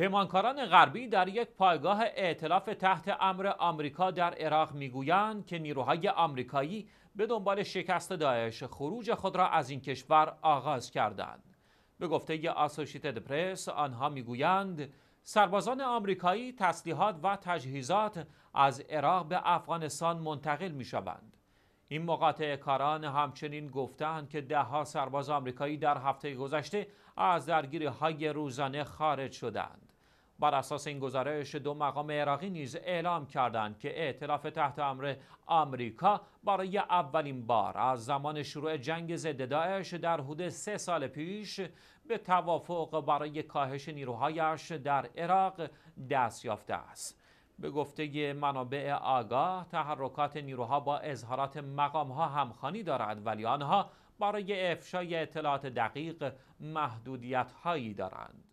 پیمانکاران غربی در یک پایگاه اعتلاف تحت امر آمریکا در عراق میگویند که نیروهای آمریکایی به دنبال شکست داعش خروج خود را از این کشور آغاز کردند. به گفته آسوشیتد پرس آنها میگویند سربازان آمریکایی تسلیحات و تجهیزات از عراق به افغانستان منتقل می این مقاطع کاران همچنین گفتند که دهها سرباز آمریکایی در هفته گذشته از درگیری های روزانه خارج شدند. بر اساس این گزارش دو مقام عراقی نیز اعلام کردند که اعتلاف تحت امر آمریکا برای اولین بار از زمان شروع جنگ ضد داعش در حدود سه سال پیش به توافق برای کاهش نیروهایش در عراق دست یافته است به گفته منابع آگاه تحرکات نیروها با اظهارات مقامها همخانی دارد ولی آنها برای افشای اطلاعات دقیق محدودیت هایی دارند